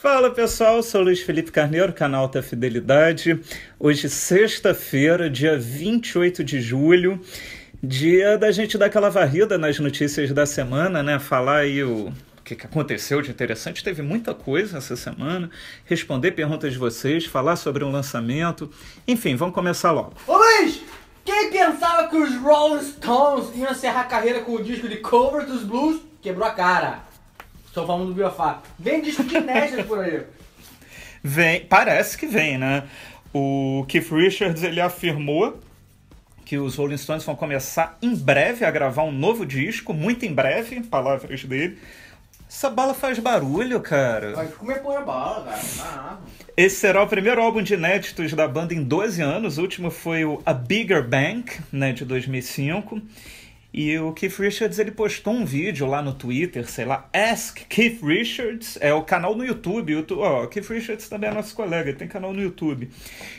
Fala pessoal, sou Luiz Felipe Carneiro, canal da Fidelidade. Hoje, sexta-feira, dia 28 de julho, dia da gente dar aquela varrida nas notícias da semana, né? Falar aí o, que aconteceu de interessante. Teve muita coisa essa semana. Responder perguntas de vocês, falar sobre um lançamento. Enfim, vamos começar logo. Ô Luiz! Quem pensava que os Rolling Stones iam encerrar a carreira com o disco de cover dos blues? Quebrou a cara. Só falando do Biofá. Vem disco de inéditas por aí. Vem, parece que vem, né? O Keith Richards ele afirmou que os Rolling Stones vão começar em breve a gravar um novo disco, muito em breve, palavras dele. Essa bala faz barulho, cara. Vai comer é porra bala, cara. Ah. Esse será o primeiro álbum de inéditos da banda em 12 anos. O último foi o A Bigger Bank, né, de 2005. E o Keith Richards ele postou um vídeo lá no Twitter, sei lá, Ask Keith Richards, é o canal no YouTube. O Keith Richards também é nosso colega, tem canal no YouTube.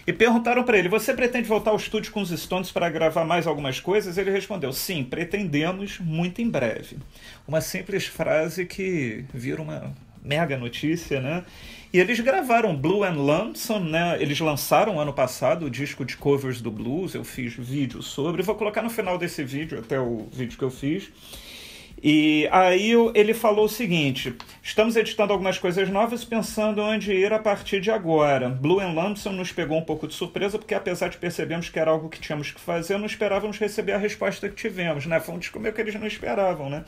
E perguntaram para ele: "Você pretende voltar ao estúdio com os Stones para gravar mais algumas coisas?" Ele respondeu: "Sim, pretendemos, muito em breve." Uma simples frase que vira uma mega notícia, né? E eles gravaram Blue and Lonesome, né? Eles lançaram ano passado o disco de covers do blues. Eu fiz vídeo sobre. Vou colocar no final desse vídeo, até o vídeo que eu fiz. E aí ele falou o seguinte: estamos editando algumas coisas novas, pensando onde ir a partir de agora. Blue and Lamson nos pegou um pouco de surpresa, porque apesar de percebermos que era algo que tínhamos que fazer, não esperávamos receber a resposta que tivemos, né? Foi um disco meio que eles não esperavam, né?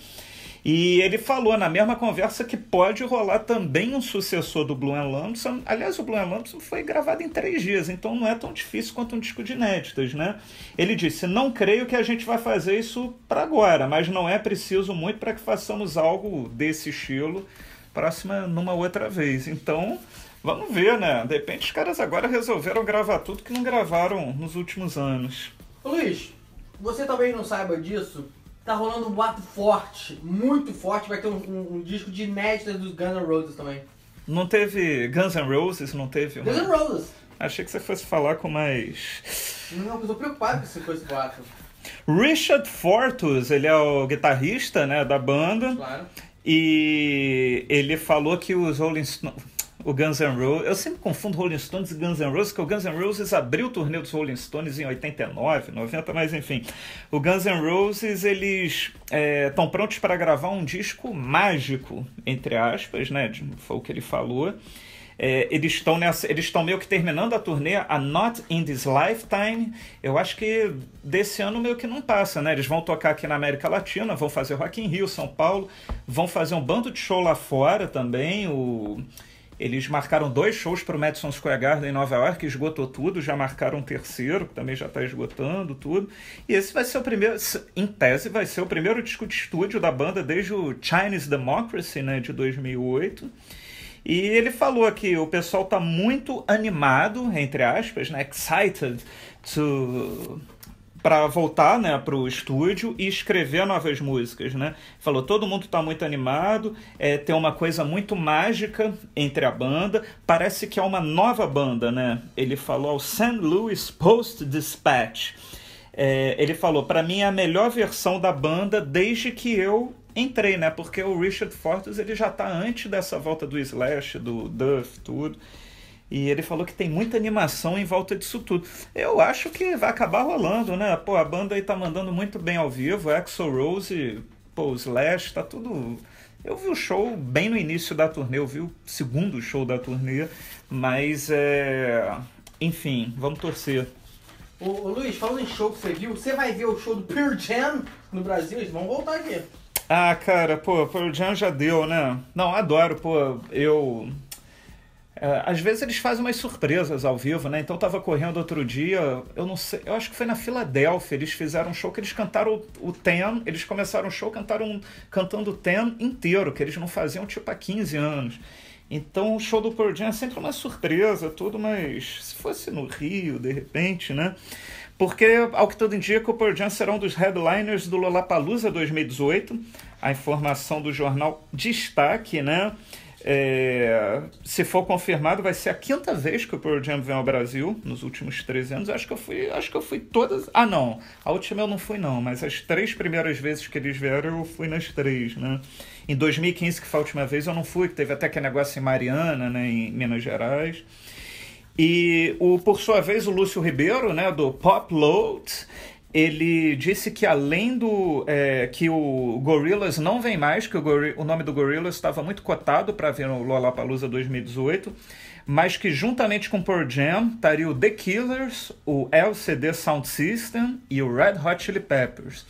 E ele falou na mesma conversa que pode rolar também um sucessor do Blue Lampson. Aliás, o Blue Lampson foi gravado em três dias, então não é tão difícil quanto um disco de inéditas, né? Ele disse: Não creio que a gente vai fazer isso para agora, mas não é preciso muito para que façamos algo desse estilo próxima numa outra vez. Então, vamos ver, né? De repente os caras agora resolveram gravar tudo que não gravaram nos últimos anos. Luiz, você talvez não saiba disso, tá rolando um boato forte, muito forte. Vai ter um, um, um disco de inéditas dos Guns N' Roses também. Não teve Guns N' Roses? Não teve? Guns N' Roses! Achei que você fosse falar com mais. Não, eu tô preocupado com esse coisa boato. Richard Fortus, ele é o guitarrista né, da banda. Claro. E ele falou que os Rolling Stones o Guns N' Roses. Eu sempre confundo Rolling Stones e Guns N' Roses, porque o Guns N' Roses abriu o torneio dos Rolling Stones em 89, 90, mas enfim. O Guns N' Roses, eles estão é, prontos para gravar um disco mágico, entre aspas, né? Foi o que ele falou. É, eles estão nessa, eles estão meio que terminando a turnê, a Not in This Lifetime. Eu acho que desse ano meio que não passa, né? Eles vão tocar aqui na América Latina, vão fazer Rock in Rio, São Paulo, vão fazer um bando de show lá fora também. O eles marcaram dois shows para o Madison Square Garden em Nova York, esgotou tudo, já marcaram um terceiro, que também já está esgotando tudo. E esse vai ser o primeiro, em tese, vai ser o primeiro disco de estúdio da banda desde o Chinese Democracy, né, de 2008. E ele falou que o pessoal está muito animado, entre aspas, né, excited to para voltar né, para o estúdio e escrever novas músicas. Né? Falou, todo mundo está muito animado, é, tem uma coisa muito mágica entre a banda, parece que é uma nova banda. Né? Ele falou ao St. Louis Post Dispatch. É, ele falou, para mim é a melhor versão da banda desde que eu entrei, né? Porque o Richard Fortus ele já está antes dessa volta do Slash, do Duff, tudo. E ele falou que tem muita animação em volta disso tudo. Eu acho que vai acabar rolando, né? Pô, a banda aí tá mandando muito bem ao vivo, Axel Rose, pô, Slash, tá tudo. Eu vi o show bem no início da turnê, eu vi o segundo show da turnê, mas é. Enfim, vamos torcer. Ô, ô Luiz, falando em show que você viu, você vai ver o show do Pearl Jam no Brasil? Eles vão voltar aqui. Ah, cara, pô, Pearl Jam já deu, né? Não, adoro, pô, eu é, às vezes eles fazem umas surpresas ao vivo, né? Então eu tava correndo outro dia, eu não sei, eu acho que foi na Filadélfia, eles fizeram um show que eles cantaram o, o Ten, eles começaram o show cantaram, cantando o Ten inteiro, que eles não faziam tipo há 15 anos. Então o show do Pearl Jam é sempre uma surpresa, tudo, mas se fosse no Rio, de repente, né? Porque, ao que tudo indica, o Pearl Jam será um dos headliners do Lollapalooza 2018, a informação do jornal Destaque, né? É, se for confirmado, vai ser a quinta vez que o Pearl Jam vem ao Brasil nos últimos três anos. Acho que eu fui, acho que eu fui todas. Ah, não, a última eu não fui não, mas as três primeiras vezes que eles vieram eu fui nas três, né? Em 2015 que foi a última vez eu não fui, teve até aquele negócio em Mariana, né, em Minas Gerais. E o por sua vez o Lúcio Ribeiro, né, do Pop Load, ele disse que além do é, que o Gorillaz não vem mais, que o, Gor o nome do Gorillaz estava muito cotado para vir no Lollapalooza 2018, mas que juntamente com Pearl Jam estaria o The Killers, o LCD Sound System e o Red Hot Chili Peppers.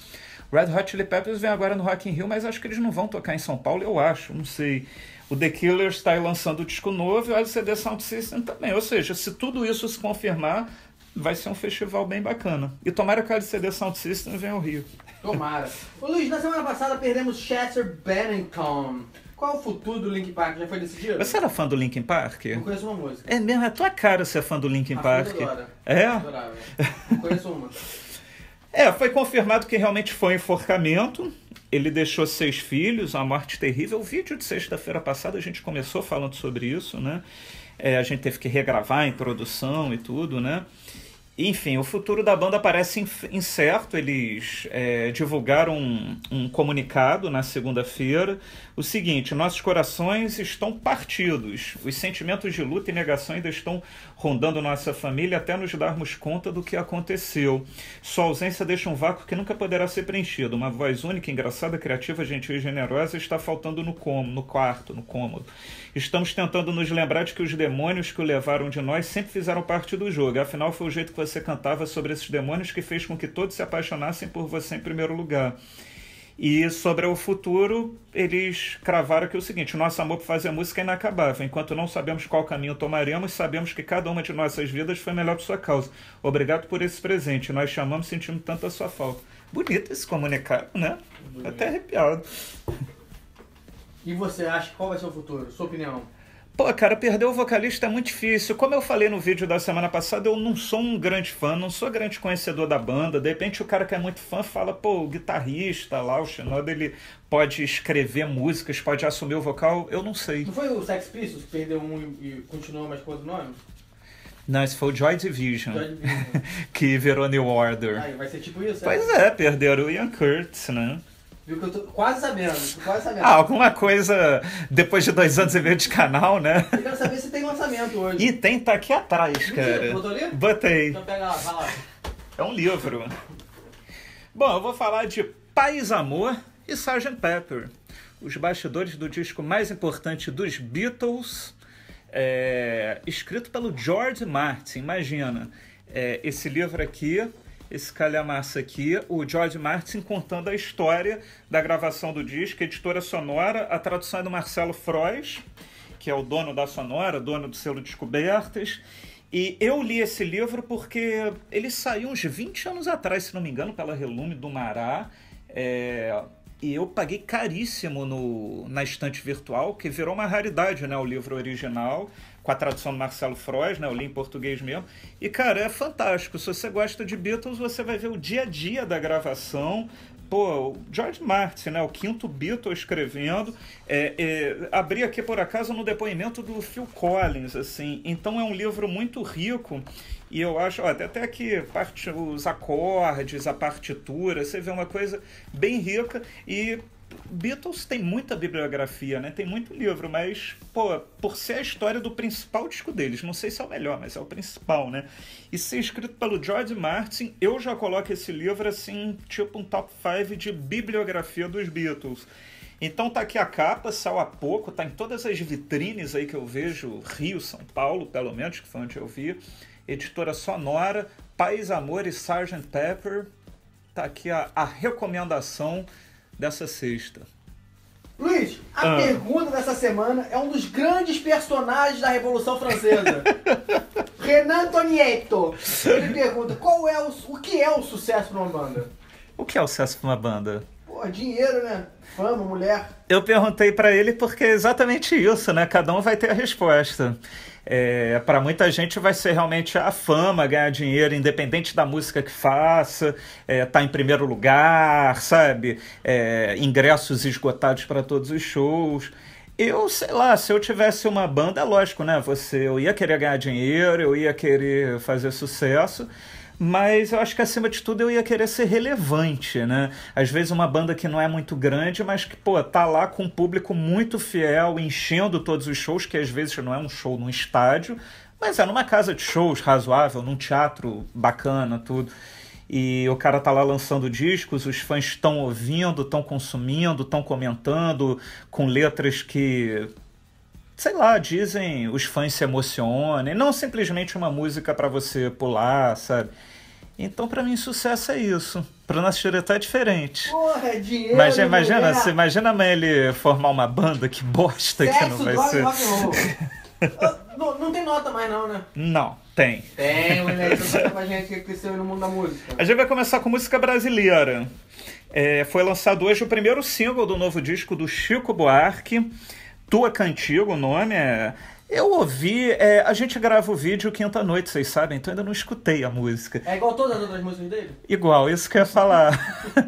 Red Hot Chili Peppers vem agora no Rock in Rio, mas acho que eles não vão tocar em São Paulo, eu acho, não sei. O The Killers está lançando o disco novo e o LCD Sound System também. Ou seja, se tudo isso se confirmar, vai ser um festival bem bacana. E tomara que a LCD Sound System venha ao Rio. Tomara. Ô Luiz, na semana passada perdemos Chester Bennington. Qual o futuro do Linkin Park? Já foi decidido? Você era fã do Linkin Park? Eu conheço uma música. É mesmo? É tua cara ser fã do Linkin a Park. Adora. É? Adorável. Eu é. conheço uma. é, foi confirmado que realmente foi um enforcamento. Ele deixou seis filhos, uma morte terrível. O vídeo de sexta-feira passada a gente começou falando sobre isso, né? É, a gente teve que regravar a introdução e tudo, né? Enfim, o futuro da banda parece incerto. Eles é, divulgaram um, um, comunicado na segunda-feira. O seguinte: nossos corações estão partidos. Os sentimentos de luta e negação ainda estão rondando nossa família até nos darmos conta do que aconteceu. Sua ausência deixa um vácuo que nunca poderá ser preenchido. Uma voz única, engraçada, criativa, gentil e generosa está faltando no, cômodo, no quarto, no cômodo. Estamos tentando nos lembrar de que os demônios que o levaram de nós sempre fizeram parte do jogo. Afinal, foi o jeito que você cantava sobre esses demônios que fez com que todos se apaixonassem por você em primeiro lugar. E sobre o futuro, eles cravaram que é o seguinte: nosso amor por fazer música é inacabável. Enquanto não sabemos qual caminho tomaremos, sabemos que cada uma de nossas vidas foi melhor por sua causa. Obrigado por esse presente. Nós chamamos e sentimos tanto a sua falta. Bonito esse comunicado, né? Até arrepiado. E você acha qual vai ser o futuro? Sua opinião? Pô, cara, perder o vocalista é muito difícil. Como eu falei no vídeo da semana passada, eu não sou um grande fã, não sou grande conhecedor da banda. De repente o cara que é muito fã fala, pô, o guitarrista lá, o Shinoda, ele pode escrever músicas, pode assumir o vocal, eu não sei. Não foi o Sex Pistols que perdeu um e continuou mais com outro nome? Não, esse foi o Joy Division, Joy Division. que virou New Order. Ah, vai ser tipo isso? É? Pois é, é perderam o Ian Curtis, né? Viu que eu tô quase sabendo, tô quase sabendo. Ah, alguma coisa depois de dois anos e meio de canal, né? Eu quero saber se tem lançamento hoje. E tem, tá aqui atrás, cara. Botou ali? Botei. Então pega lá, vai lá. É um livro. Bom, eu vou falar de Pais Amor e Sgt. Pepper. Os bastidores do disco mais importante dos Beatles, é, escrito pelo George Martin. Imagina, é, esse livro aqui esse calhamaço aqui, o George Martin contando a história da gravação do disco, editora sonora, a tradução é do Marcelo Frois, que é o dono da Sonora, dono do selo Descobertas. E eu li esse livro porque ele saiu uns 20 anos atrás, se não me engano, pela Relume do Mará. É, e eu paguei caríssimo no, na estante virtual, que virou uma raridade, né? O livro original, com a tradução do Marcelo Froes né? Eu li em português mesmo. E, cara, é fantástico. Se você gosta de Beatles, você vai ver o dia a dia da gravação, pô, o George Martin, né, o quinto Beatle escrevendo, é, é, abri aqui por acaso no depoimento do Phil Collins, assim, então é um livro muito rico e eu acho, ó, até, até que parte, os acordes, a partitura, você vê uma coisa bem rica e Beatles tem muita bibliografia, né? Tem muito livro, mas, pô, por ser a história do principal disco deles, não sei se é o melhor, mas é o principal, né? E ser escrito pelo George Martin, eu já coloco esse livro assim, tipo um top 5 de bibliografia dos Beatles. Então tá aqui a capa, saiu há pouco, tá em todas as vitrines aí que eu vejo, Rio, São Paulo, pelo menos, que foi onde eu vi. Editora Sonora, Pais Amor e Sgt. Pepper. Tá aqui a, a recomendação dessa sexta. Luiz, a ah. pergunta dessa semana é um dos grandes personagens da Revolução Francesa. Renan Tonietto. Ele pergunta: qual é o, o que é o sucesso para uma banda? O que é o sucesso para uma banda? Pô, dinheiro, né? Fama, mulher. Eu perguntei para ele porque é exatamente isso, né? Cada um vai ter a resposta. É, para muita gente vai ser realmente a fama, ganhar dinheiro, independente da música que faça, é, tá em primeiro lugar, sabe? É, ingressos esgotados para todos os shows. Eu, sei lá, se eu tivesse uma banda, é lógico, né? Você, eu ia querer ganhar dinheiro, eu ia querer fazer sucesso mas eu acho que acima de tudo eu ia querer ser relevante, né? Às vezes uma banda que não é muito grande, mas que, pô, tá lá com um público muito fiel, enchendo todos os shows, que às vezes não é um show num estádio, mas é numa casa de shows razoável, num teatro bacana, tudo. E o cara tá lá lançando discos, os fãs estão ouvindo, estão consumindo, estão comentando, com letras que sei lá, dizem os fãs se emocionem, não simplesmente uma música para você pular, sabe? Então, para mim, sucesso é isso. Para o nosso é diferente. Porra, é dinheiro, imagina, imagina, você imagina a Melly formar uma banda, que bosta Sexo, que não vai ser. não, não tem nota mais, não, né? Não, tem. Tem, moleque, conta pra gente que cresceu no mundo da música. A gente vai começar com música brasileira. É, foi lançado hoje o primeiro single do novo disco do Chico Buarque. Tua é Cantiga, o nome é. Eu ouvi, é, a gente grava o vídeo quinta-noite, vocês sabem, então ainda não escutei a música. É igual todas as outras músicas dele? Igual, isso que eu ia falar.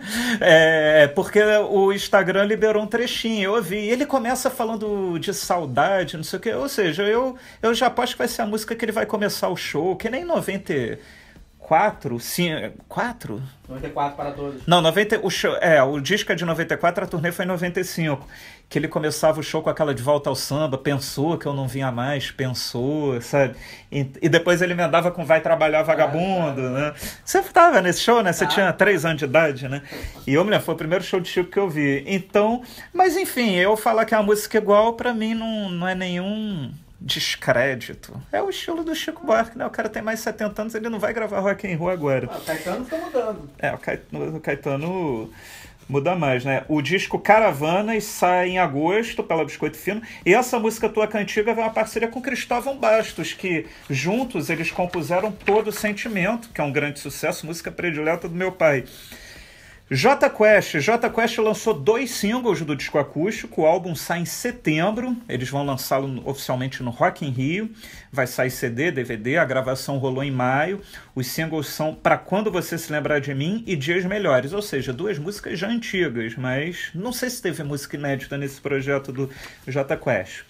é, porque o Instagram liberou um trechinho, eu ouvi. E ele começa falando de saudade, não sei o quê. Ou seja, eu, eu já aposto que vai ser a música que ele vai começar o show, que nem 94, 5, 4? 94 para todos. Não, 90, o show, é, o disco é de 94, a turnê foi em 95 que ele começava o show com aquela de volta ao samba, pensou que eu não vinha mais, pensou, sabe? E, e depois ele andava com Vai Trabalhar Vagabundo, ah. né? Você estava nesse show, né? Você ah. tinha três anos de idade, né? E eu mulher, foi o primeiro show de Chico que eu vi. Então, mas enfim, eu falar que é uma música igual, para mim não, não é nenhum descrédito. É o estilo do Chico Buarque, né? O cara tem mais 70 anos, ele não vai gravar rock and roll agora. Ah, o Caetano tá mudando. É, o Caetano... O Caetano muda mais, né? O disco Caravanas sai em agosto pela Biscoito Fino. E essa música Tua Cantiga é uma parceria com Cristóvão Bastos, que juntos eles compuseram Todo Sentimento, que é um grande sucesso, música predileta do meu pai. J Quest, J Quest lançou dois singles do disco acústico, o álbum sai em setembro, eles vão lançá-lo oficialmente no Rock in Rio, vai sair CD, DVD, a gravação rolou em maio, os singles são para Quando Você Se Lembrar de Mim e Dias Melhores, ou seja, duas músicas já antigas, mas não sei se teve música inédita nesse projeto do J Quest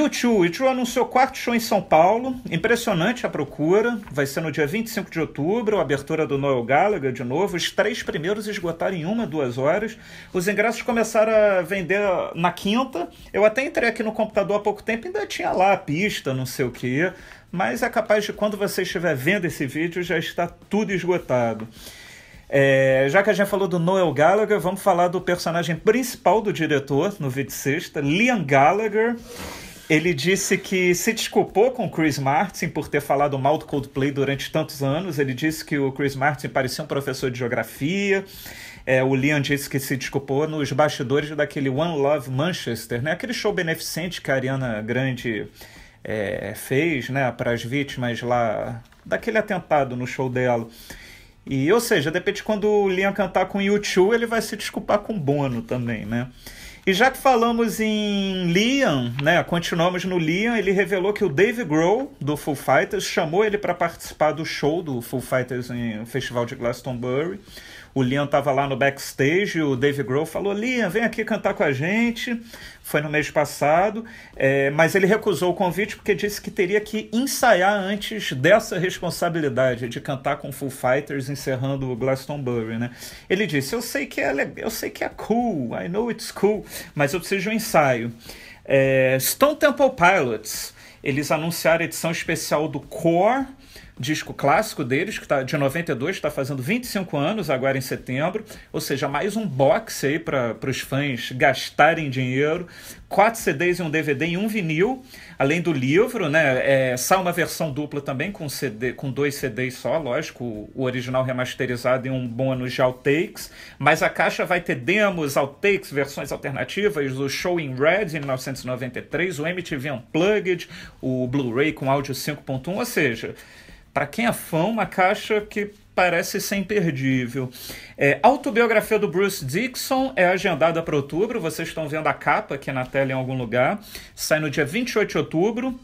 o 2 o Tio anunciou quarto show em São Paulo, impressionante a procura, vai ser no dia 25 de outubro, a abertura do Noel Gallagher de novo, os três primeiros esgotaram em uma, duas horas, os ingressos começaram a vender na quinta, eu até entrei aqui no computador há pouco tempo, ainda tinha lá a pista, não sei o que, mas é capaz de quando você estiver vendo esse vídeo já está tudo esgotado. É, já que a gente falou do Noel Gallagher, vamos falar do personagem principal do diretor no vídeo sexta, Liam Gallagher. Ele disse que se desculpou com Chris Martin por ter falado mal do Coldplay durante tantos anos. Ele disse que o Chris Martin parecia um professor de geografia. É, o Liam disse que se desculpou nos bastidores daquele One Love Manchester, né? Aquele show beneficente que a Ariana Grande é, fez, né, para as vítimas lá daquele atentado no show dela. E, ou seja, de repente, quando o Liam cantar com o U2, ele vai se desculpar com Bono também, né? E já que falamos em Liam, né, continuamos no Liam, ele revelou que o Dave Grohl do Foo Fighters chamou ele para participar do show do Foo Fighters no Festival de Glastonbury. O Liam estava lá no backstage, o Dave Grohl falou: Liam, vem aqui cantar com a gente. Foi no mês passado, é, mas ele recusou o convite porque disse que teria que ensaiar antes dessa responsabilidade de cantar com Full Fighters encerrando o Glastonbury, né? Ele disse: Eu sei que é, eu sei que é cool, I know it's cool, mas eu preciso de um ensaio. É, Stone Temple Pilots eles anunciaram a edição especial do Core disco clássico deles, que tá de 92, está fazendo 25 anos agora em setembro. Ou seja, mais um box aí para os fãs gastarem dinheiro. Quatro CDs e um DVD e um vinil, além do livro, né? É, sai uma versão dupla também com CD, com dois CDs só, lógico, o original remasterizado e um bônus de outtakes. Mas a caixa vai ter demos, outtakes, versões alternativas, o Show in Red em 1993, o MTV Unplugged, o Blu-ray com áudio 5.1, ou seja, para quem é fã, uma caixa que parece ser imperdível. É, autobiografia do Bruce Dixon é agendada para outubro, vocês estão vendo a capa aqui na tela em algum lugar. Sai no dia 28 de outubro.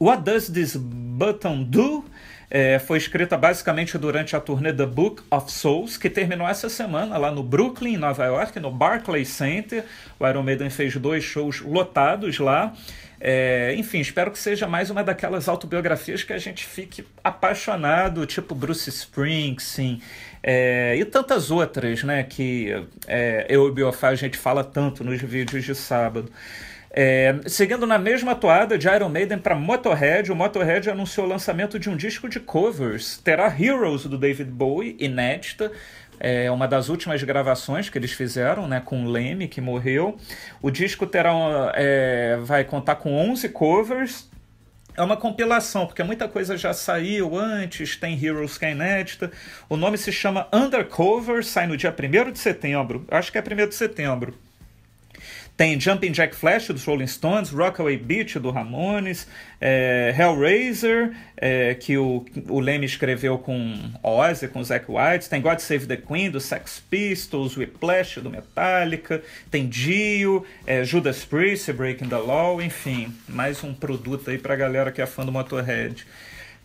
What Does This Button Do? É, foi escrita basicamente durante a turnê The Book of Souls, que terminou essa semana lá no Brooklyn, Nova York, no Barclays Center. O Iron Maiden fez dois shows lotados lá. É, enfim, espero que seja mais uma daquelas autobiografias que a gente fique apaixonado, tipo Bruce Springsteen é, e tantas outras, né? Que é, eu e Biofá a gente fala tanto nos vídeos de sábado. É, seguindo na mesma toada de Iron Maiden para Motorhead, o Motorhead anunciou o lançamento de um disco de covers. Terá Heroes do David Bowie, inédita, é uma das últimas gravações que eles fizeram, né, com o Leme, que morreu. O disco terá, é, vai contar com 11 covers, é uma compilação, porque muita coisa já saiu antes, tem Heroes que é inédita. O nome se chama Undercover, sai no dia 1 de setembro. Acho que é 1 de setembro. Tem Jumping Jack Flash dos Rolling Stones, Rockaway Beach do Ramones, é, Hellraiser, é, que o, o Leme escreveu com Ozzy, com Zack White. Tem God Save the Queen do Sex Pistols, Whiplash do Metallica. Tem Dio, é, Judas Priest, Breaking the Law, enfim. Mais um produto aí pra galera que é fã do Motorhead.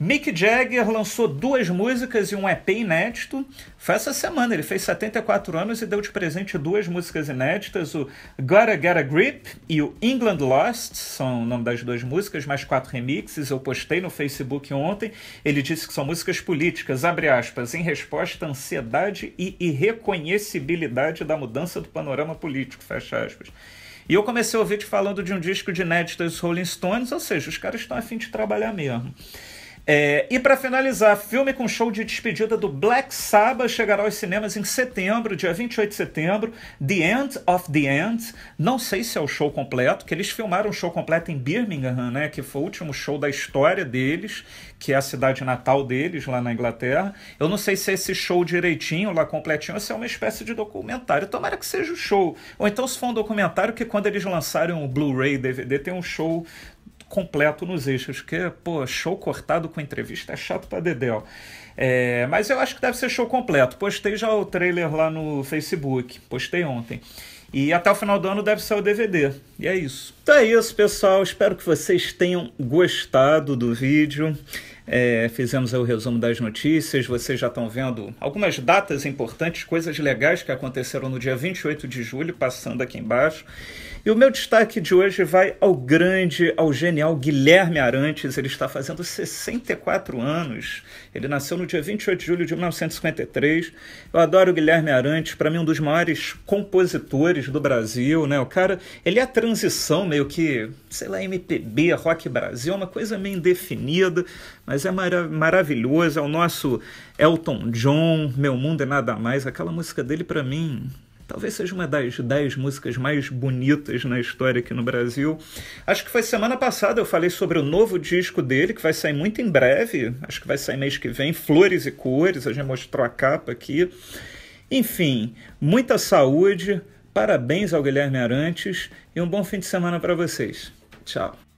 Mick Jagger lançou duas músicas e um EP inédito. Foi essa semana, ele fez 74 anos e deu de presente duas músicas inéditas, o Gotta Get a Grip e o England Lost, são o nome das duas músicas, mais quatro remixes, eu postei no Facebook ontem. Ele disse que são músicas políticas, abre aspas, em resposta à ansiedade e irreconhecibilidade da mudança do panorama político, fecha aspas. E eu comecei a ouvir te falando de um disco de inéditas Rolling Stones, ou seja, os caras estão afim de trabalhar mesmo. É, e para finalizar, filme com show de despedida do Black Sabbath chegará aos cinemas em setembro, dia 28 de setembro, The End of the End. Não sei se é o show completo, que eles filmaram o show completo em Birmingham, né, que foi o último show da história deles, que é a cidade natal deles lá na Inglaterra. Eu não sei se é esse show direitinho, lá completinho, ou se é uma espécie de documentário. Tomara que seja o show. Ou então se for um documentário que quando eles lançarem o Blu-ray, DVD, tem um show completo nos eixos, que, pô, show cortado com entrevista é chato pra dedéu. É, mas eu acho que deve ser show completo. Postei já o trailer lá no Facebook, postei ontem. E até o final do ano deve ser o DVD. E é isso. Então é isso, pessoal. Espero que vocês tenham gostado do vídeo. É, fizemos o resumo das notícias, vocês já estão vendo algumas datas importantes, coisas legais que aconteceram no dia 28 de julho, passando aqui embaixo. E o meu destaque de hoje vai ao grande, ao genial Guilherme Arantes. Ele está fazendo 64 anos. Ele nasceu no dia 28 de julho de 1953. Eu adoro o Guilherme Arantes, para mim um dos maiores compositores do Brasil, né? O cara, ele é a transição meio que, sei lá, MPB, rock Brasil, é uma coisa meio indefinida, mas é mara maravilhoso. É o nosso Elton John, Meu Mundo é Nada Mais. Aquela música dele para mim Talvez seja uma das dez músicas mais bonitas na história aqui no Brasil. Acho que foi semana passada eu falei sobre o novo disco dele, que vai sair muito em breve. Acho que vai sair mês que vem, Flores e Cores. A gente mostrou a capa aqui. Enfim, muita saúde, parabéns ao Guilherme Arantes e um bom fim de semana para vocês. Tchau.